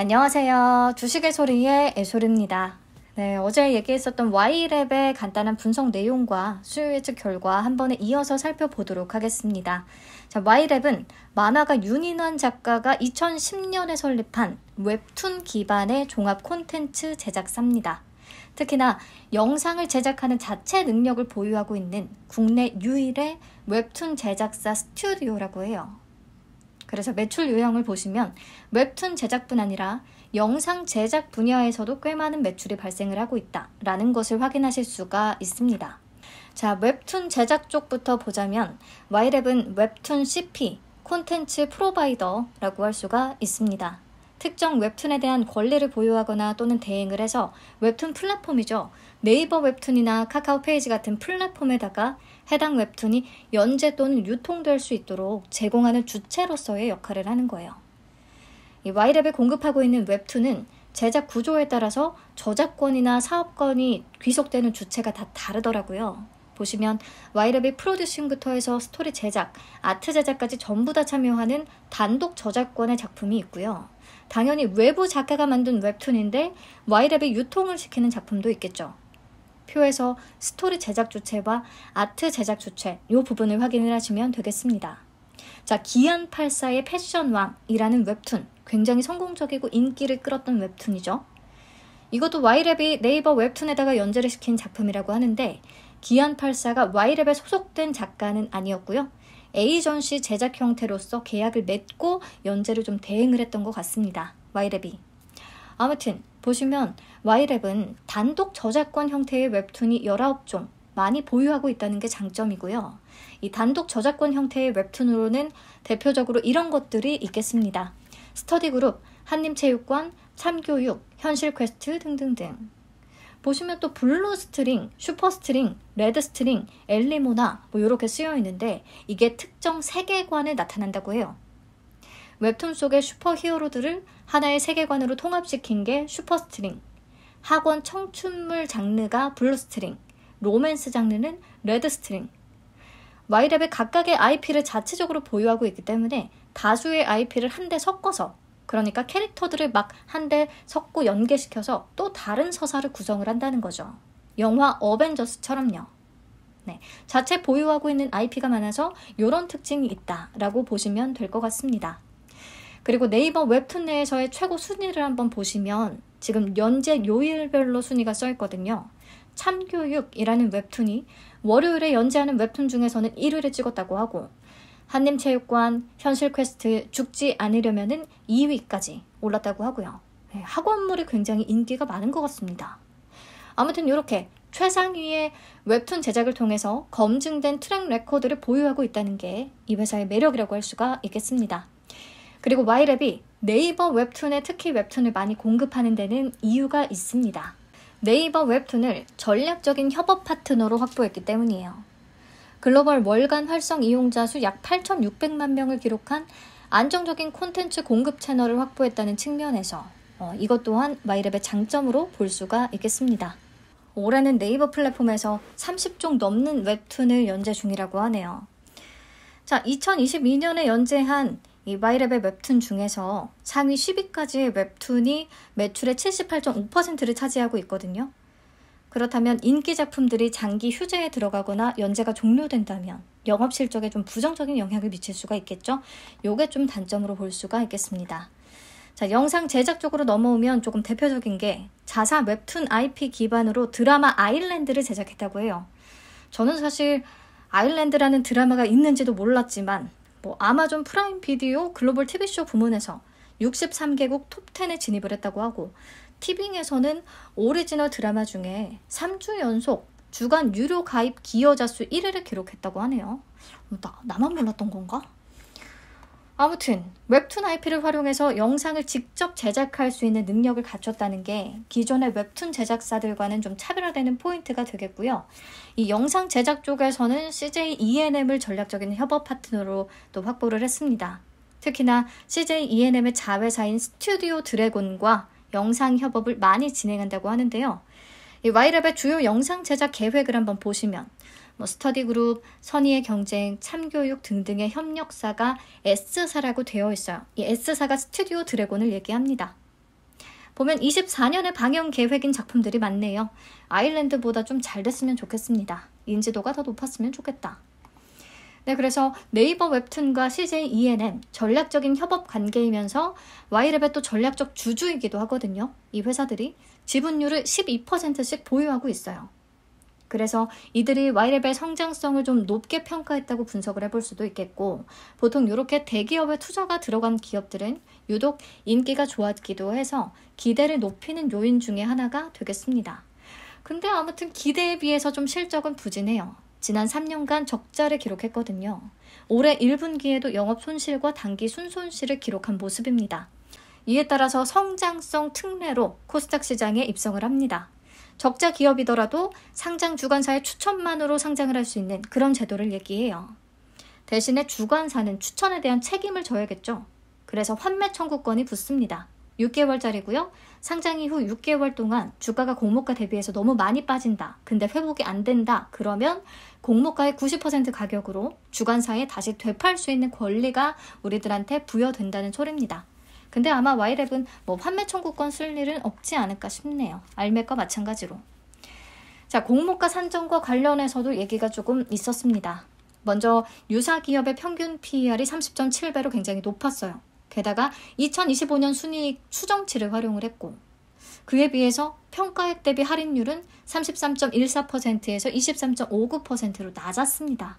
안녕하세요. 주식의 소리의 애소리입니다. 네, 어제 얘기했었던 Y랩의 간단한 분석 내용과 수요 예측 결과 한 번에 이어서 살펴보도록 하겠습니다. 자, Y랩은 만화가 윤인환 작가가 2010년에 설립한 웹툰 기반의 종합 콘텐츠 제작사입니다. 특히나 영상을 제작하는 자체 능력을 보유하고 있는 국내 유일의 웹툰 제작사 스튜디오라고 해요. 그래서 매출 유형을 보시면 웹툰 제작뿐 아니라 영상 제작 분야에서도 꽤 많은 매출이 발생을 하고 있다라는 것을 확인하실 수가 있습니다. 자, 웹툰 제작 쪽부터 보자면 와이랩은 웹툰 CP 콘텐츠 프로바이더라고 할 수가 있습니다. 특정 웹툰에 대한 권리를 보유하거나 또는 대행을 해서 웹툰 플랫폼이죠. 네이버 웹툰이나 카카오 페이지 같은 플랫폼에다가 해당 웹툰이 연재 또는 유통될 수 있도록 제공하는 주체로서의 역할을 하는 거예요. 이 Y랩에 공급하고 있는 웹툰은 제작 구조에 따라서 저작권이나 사업권이 귀속되는 주체가 다 다르더라고요. 보시면 와이랩이 프로듀싱부터 해서 스토리 제작, 아트 제작까지 전부 다 참여하는 단독 저작권의 작품이 있고요. 당연히 외부 작가가 만든 웹툰인데 와이랩에 유통을 시키는 작품도 있겠죠. 표에서 스토리 제작 주체와 아트 제작 주체 이 부분을 확인을 하시면 되겠습니다. 자, 기안84의 패션왕이라는 웹툰 굉장히 성공적이고 인기를 끌었던 웹툰이죠. 이것도 와이랩이 네이버 웹툰에다가 연재를 시킨 작품이라고 하는데 기안84가 와이랩에 소속된 작가는 아니었고요. 에이전시 제작 형태로서 계약을 맺고 연재를 좀 대행을 했던 것 같습니다. 와이랩이. 아무튼 보시면 와이랩은 단독 저작권 형태의 웹툰이 19종 많이 보유하고 있다는 게 장점이고요. 이 단독 저작권 형태의 웹툰으로는 대표적으로 이런 것들이 있겠습니다. 스터디 그룹, 한림체육관, 참교육, 현실 퀘스트 등등등. 보시면 또 블루 스트링, 슈퍼 스트링, 레드 스트링, 엘리모나 뭐 이렇게 쓰여 있는데 이게 특정 세계관에 나타난다고 해요. 웹툰 속의 슈퍼 히어로들을 하나의 세계관으로 통합시킨 게 슈퍼 스트링, 학원 청춘물 장르가 블루 스트링, 로맨스 장르는 레드 스트링. 와이랩의 각각의 IP를 자체적으로 보유하고 있기 때문에 다수의 IP를 한데 섞어서 그러니까 캐릭터들을 막 한데 섞고 연계시켜서 또 다른 서사를 구성을 한다는 거죠. 영화 어벤져스처럼요. 네, 자체 보유하고 있는 IP가 많아서 이런 특징이 있다라고 보시면 될 것 같습니다. 그리고 네이버 웹툰 내에서의 최고 순위를 한번 보시면 지금 연재 요일별로 순위가 써 있거든요. 참교육이라는 웹툰이 월요일에 연재하는 웹툰 중에서는 1위를 찍었다고 하고 한림체육관 현실 퀘스트 죽지 않으려면은 2위까지 올랐다고 하고요. 네, 학원물이 굉장히 인기가 많은 것 같습니다. 아무튼 이렇게 최상위의 웹툰 제작을 통해서 검증된 트랙 레코드를 보유하고 있다는 게 이 회사의 매력이라고 할 수가 있겠습니다. 그리고 와이랩이 네이버 웹툰에 특히 웹툰을 많이 공급하는 데는 이유가 있습니다. 네이버 웹툰을 전략적인 협업 파트너로 확보했기 때문이에요. 글로벌 월간 활성 이용자 수 약 8,600만 명을 기록한 안정적인 콘텐츠 공급 채널을 확보했다는 측면에서 어, 이것 또한 마이랩의 장점으로 볼 수가 있겠습니다. 올해는 네이버 플랫폼에서 30종 넘는 웹툰을 연재 중이라고 하네요. 자, 2022년에 연재한 이 마이랩의 웹툰 중에서 상위 10위까지의 웹툰이 매출의 78.5%를 차지하고 있거든요. 그렇다면 인기 작품들이 장기 휴재에 들어가거나 연재가 종료된다면 영업 실적에 좀 부정적인 영향을 미칠 수가 있겠죠. 요게 좀 단점으로 볼 수가 있겠습니다. 자, 영상 제작 쪽으로 넘어오면 조금 대표적인 게 자사 웹툰 IP 기반으로 드라마 아일랜드를 제작했다고 해요. 저는 사실 아일랜드라는 드라마가 있는지도 몰랐지만 뭐 아마존 프라임 비디오 글로벌 TV쇼 부문에서 63개국 톱10에 진입을 했다고 하고 티빙에서는 오리지널 드라마 중에 3주 연속 주간 유료 가입 기여자 수 1위를 기록했다고 하네요. 어, 나, 나만 몰랐던 건가? 아무튼 웹툰 IP를 활용해서 영상을 직접 제작할 수 있는 능력을 갖췄다는 게 기존의 웹툰 제작사들과는 좀 차별화되는 포인트가 되겠고요. 이 영상 제작 쪽에서는 CJ ENM을 전략적인 협업 파트너로 또 확보를 했습니다. 특히나 CJ ENM의 자회사인 스튜디오 드래곤과 영상 협업을 많이 진행한다고 하는데요. 이 와이랩의 주요 영상 제작 계획을 한번 보시면 뭐 스터디 그룹, 선의의 경쟁, 참교육 등등의 협력사가 S사라고 되어 있어요. 이 S사가 스튜디오 드래곤을 얘기합니다. 보면 24년의 방영 계획인 작품들이 많네요. 아일랜드보다 좀 잘 됐으면 좋겠습니다. 인지도가 더 높았으면 좋겠다. 네, 그래서 네이버 웹툰과 CJ ENM 전략적인 협업 관계이면서 와이랩의 또 전략적 주주이기도 하거든요. 이 회사들이 지분율을 12%씩 보유하고 있어요. 그래서 이들이 와이랩의 성장성을 좀 높게 평가했다고 분석을 해볼 수도 있겠고 보통 이렇게 대기업에 투자가 들어간 기업들은 유독 인기가 좋았기도 해서 기대를 높이는 요인 중에 하나가 되겠습니다. 근데 아무튼 기대에 비해서 좀 실적은 부진해요. 지난 3년간 적자를 기록했거든요. 올해 1분기에도 영업 손실과 단기 순손실을 기록한 모습입니다. 이에 따라서 성장성 특례로 코스닥 시장에 입성을 합니다. 적자 기업이더라도 상장 주관사의 추천만으로 상장을 할 수 있는 그런 제도를 얘기해요. 대신에 주관사는 추천에 대한 책임을 져야겠죠. 그래서 환매 청구권이 붙습니다. 6개월짜리고요. 상장 이후 6개월 동안 주가가 공모가 대비해서 너무 많이 빠진다. 근데 회복이 안 된다. 그러면 공모가의 90% 가격으로 주관사에 다시 되팔 수 있는 권리가 우리들한테 부여된다는 소리입니다. 근데 아마 와이랩은 뭐 판매 청구권 쓸 일은 없지 않을까 싶네요. 알맥과 마찬가지로. 자, 공모가 산정과 관련해서도 얘기가 조금 있었습니다. 먼저 유사 기업의 평균 PER이 30.7배로 굉장히 높았어요. 게다가 2025년 순이익 추정치를 활용을 했고 그에 비해서 평가액 대비 할인율은 33.14%에서 23.59%로 낮았습니다.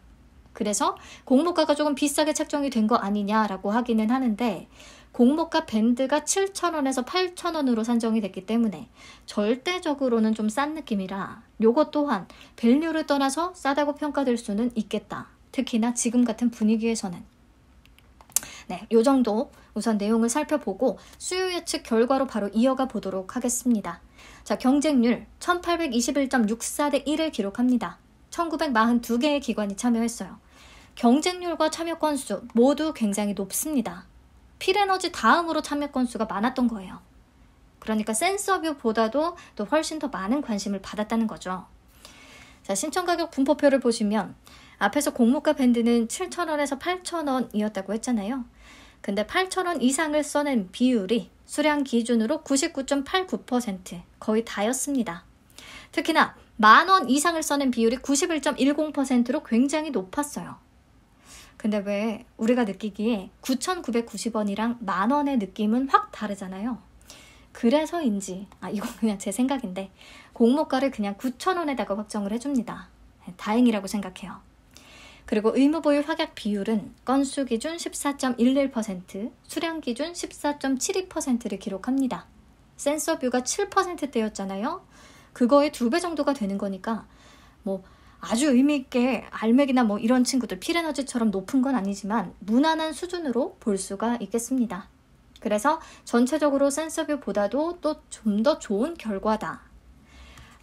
그래서 공모가가 조금 비싸게 책정이 된 거 아니냐라고 하기는 하는데 공모가 밴드가 7,000원에서 8,000원으로 산정이 됐기 때문에 절대적으로는 좀 싼 느낌이라 요것 또한 밸류를 떠나서 싸다고 평가될 수는 있겠다. 특히나 지금 같은 분위기에서는. 네, 요 정도 우선 내용을 살펴보고 수요 예측 결과로 바로 이어가 보도록 하겠습니다. 자, 경쟁률 1821.64대 1을 기록합니다. 1942개의 기관이 참여했어요. 경쟁률과 참여 건수 모두 굉장히 높습니다. 필에너지 다음으로 참여 건수가 많았던 거예요. 그러니까 센서뷰보다도 또 훨씬 더 많은 관심을 받았다는 거죠. 자, 신청 가격 분포표를 보시면 앞에서 공모가 밴드는 7,000원에서 8,000원이었다고 했잖아요. 근데 8천원 이상을 써낸 비율이 수량 기준으로 99.89% 거의 다였습니다. 특히나 만원 이상을 써낸 비율이 91.10%로 굉장히 높았어요. 근데 왜 우리가 느끼기에 9,990원이랑 만원의 느낌은 확 다르잖아요. 그래서인지, 아, 이건 그냥 제 생각인데, 공모가를 그냥 9,000원에다가 확정을 해줍니다. 네, 다행이라고 생각해요. 그리고 의무보유 확약 비율은 건수 기준 14.11%, 수량 기준 14.72%를 기록합니다. 센서 뷰가 7%대였잖아요. 그거의 두 배 정도가 되는 거니까 뭐 아주 의미 있게 알맥이나 뭐 이런 친구들 피레너지처럼 높은 건 아니지만 무난한 수준으로 볼 수가 있겠습니다. 그래서 전체적으로 센서뷰보다도 또 좀 더 좋은 결과다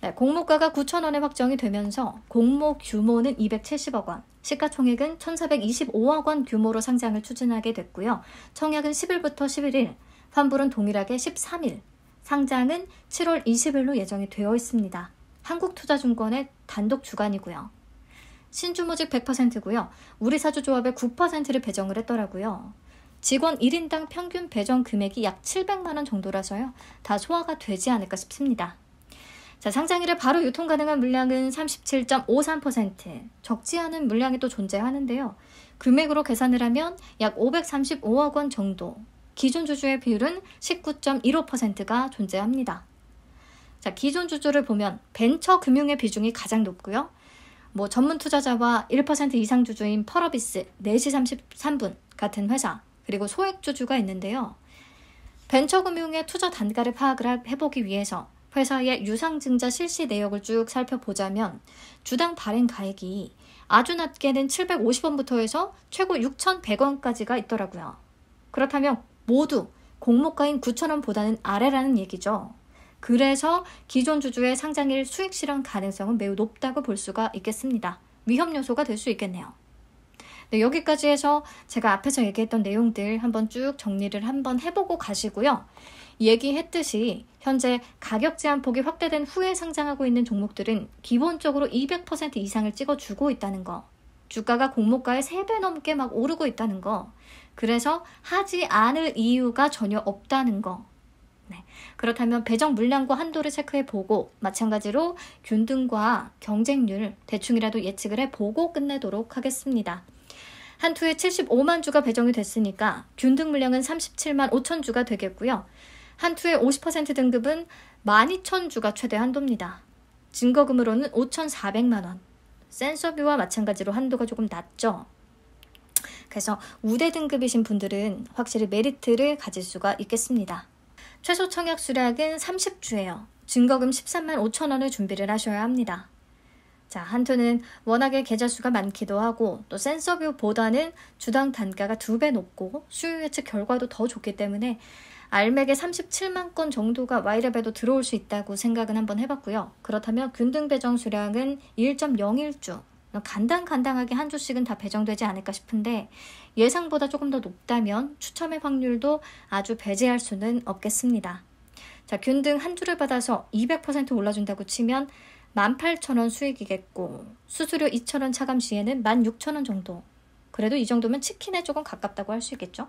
네, 공모가가 9천원에 확정이 되면서 공모 규모는 270억 원, 시가총액은 1,425억 원 규모로 상장을 추진하게 됐고요. 청약은 10일부터 11일, 환불은 동일하게 13일, 상장은 7월 20일로 예정이 되어 있습니다. 한국투자증권의 단독 주관이고요. 신주모직 100%고요. 우리 사주조합의 9%를 배정을 했더라고요. 직원 1인당 평균 배정 금액이 약 700만 원 정도라서요. 다 소화가 되지 않을까 싶습니다. 자, 상장일에 바로 유통 가능한 물량은 37.53%, 적지 않은 물량이 또 존재하는데요. 금액으로 계산을 하면 약 535억 원 정도, 기존 주주의 비율은 19.15%가 존재합니다. 자, 기존 주주를 보면 벤처 금융의 비중이 가장 높고요. 뭐 전문 투자자와 1% 이상 주주인 펄어비스 4시 33분 같은 회사, 그리고 소액 주주가 있는데요. 벤처 금융의 투자 단가를 파악을 해보기 위해서 회사의 유상증자 실시 내역을 쭉 살펴보자면 주당 발행 가액이 아주 낮게는 750원부터 해서 최고 6,100원까지가 있더라고요. 그렇다면 모두 공모가인 9,000원보다는 아래라는 얘기죠. 그래서 기존 주주의 상장일 수익 실현 가능성은 매우 높다고 볼 수가 있겠습니다. 위험 요소가 될 수 있겠네요. 네, 여기까지 해서 제가 앞에서 얘기했던 내용들 한번 쭉 정리를 한번 해보고 가시고요. 얘기했듯이 현재 가격 제한 폭이 확대된 후에 상장하고 있는 종목들은 기본적으로 200% 이상을 찍어주고 있다는 거. 주가가 공모가의 3배 넘게 막 오르고 있다는 거. 그래서 하지 않을 이유가 전혀 없다는 거. 네. 그렇다면 배정 물량과 한도를 체크해 보고 마찬가지로 균등과 경쟁률 대충이라도 예측을 해 보고 끝내도록 하겠습니다. 한 투에 75만 주가 배정이 됐으니까 균등 물량은 37만 5천 주가 되겠고요. 한 투의 50% 등급은 12,000주가 최대 한도입니다. 증거금으로는 5,400만원. 센서뷰와 마찬가지로 한도가 조금 낮죠. 그래서 우대 등급이신 분들은 확실히 메리트를 가질 수가 있겠습니다. 최소 청약 수량은 30주예요. 증거금 13만 5천 원을 준비를 하셔야 합니다. 자, 한투는 워낙에 계좌 수가 많기도 하고 또 센서뷰보다는 주당 단가가 두 배 높고 수요 예측 결과도 더 좋기 때문에 알맥의 37만 건 정도가 와이랩에도 들어올 수 있다고 생각은 한번 해봤고요. 그렇다면 균등 배정 수량은 1.01주, 뭐 간당간당하게 한 주씩은 다 배정되지 않을까 싶은데 예상보다 조금 더 높다면 추첨의 확률도 아주 배제할 수는 없겠습니다. 자, 균등 한 주를 받아서 200% 올라준다고 치면 18,000원 수익이겠고 수수료 2,000원 차감 시에는 16,000원 정도. 그래도 이 정도면 치킨에 조금 가깝다고 할 수 있겠죠?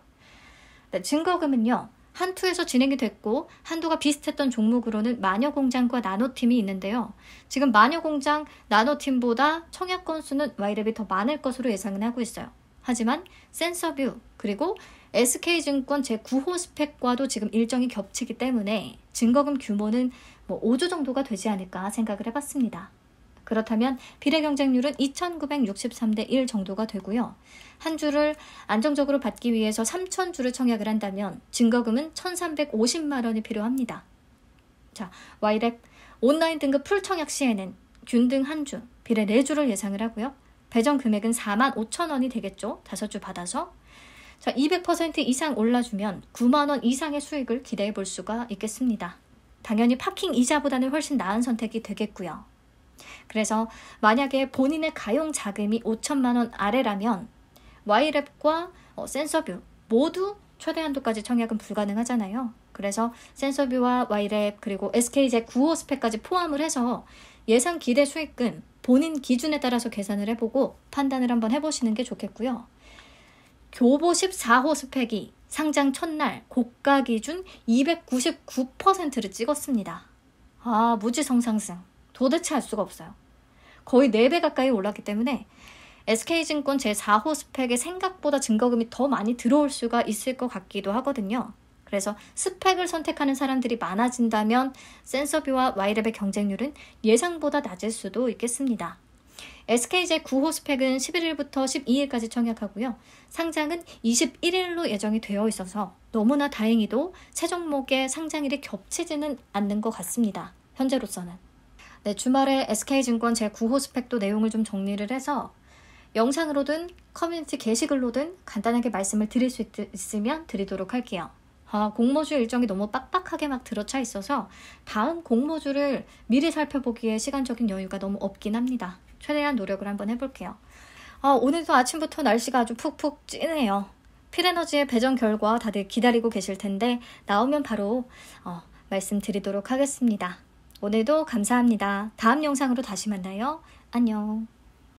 네, 증거금은요. 한투에서 진행이 됐고 한도가 비슷했던 종목으로는 마녀공장과 나노팀이 있는데요. 지금 마녀공장, 나노팀보다 청약 건수는 와이랩이 더 많을 것으로 예상은 하고 있어요. 하지만 센서뷰 그리고 SK증권 제9호 스펙과도 지금 일정이 겹치기 때문에 증거금 규모는 뭐 5조 정도가 되지 않을까 생각을 해봤습니다. 그렇다면 비례 경쟁률은 2,963대 1 정도가 되고요. 한 주를 안정적으로 받기 위해서 3,000주를 청약을 한다면 증거금은 1,350만 원이 필요합니다. 자, 와이랩 온라인 등급 풀 청약 시에는 균등 한 주, 비례 4주를 예상을 하고요. 배정 금액은 4만 5천 원이 되겠죠. 다섯 주 받아서. 자, 200% 이상 올라주면 9만 원 이상의 수익을 기대해 볼 수가 있겠습니다. 당연히 파킹 이자보다는 훨씬 나은 선택이 되겠고요. 그래서 만약에 본인의 가용 자금이 5천만 원 아래라면 와이랩과 어, 센서뷰 모두 최대한도까지 청약은 불가능하잖아요. 그래서 센서뷰와 와이랩 그리고 SK제 9호 스펙까지 포함을 해서 예상 기대 수익금 본인 기준에 따라서 계산을 해보고 판단을 한번 해보시는 게 좋겠고요. 교보 14호 스펙이 상장 첫날 고가 기준 299%를 찍었습니다. 아, 무지성상승. 도대체 알 수가 없어요. 거의 4배 가까이 올랐기 때문에 SK증권 제4호 스펙에 생각보다 증거금이 더 많이 들어올 수가 있을 것 같기도 하거든요. 그래서 스펙을 선택하는 사람들이 많아진다면 센서비와 와이랩의 경쟁률은 예상보다 낮을 수도 있겠습니다. SK제 9호 스펙은 11일부터 12일까지 청약하고요. 상장은 21일로 예정이 되어 있어서 너무나 다행히도 최종목에 상장일이 겹치지는 않는 것 같습니다. 현재로서는. 네, 주말에 SK증권 제9호 스펙도 내용을 좀 정리를 해서 영상으로든 커뮤니티 게시글로든 간단하게 말씀을 드릴 수 있, 있으면 드리도록 할게요. 아, 공모주 일정이 너무 빡빡하게 막 들어차 있어서 다음 공모주를 미리 살펴보기에 시간적인 여유가 너무 없긴 합니다. 최대한 노력을 한번 해볼게요. 아, 오늘도 아침부터 날씨가 아주 푹푹 찌네요. 필에너지의 배정 결과 다들 기다리고 계실 텐데 나오면 바로 어, 말씀드리도록 하겠습니다. 오늘도 감사합니다. 다음 영상으로 다시 만나요. 안녕.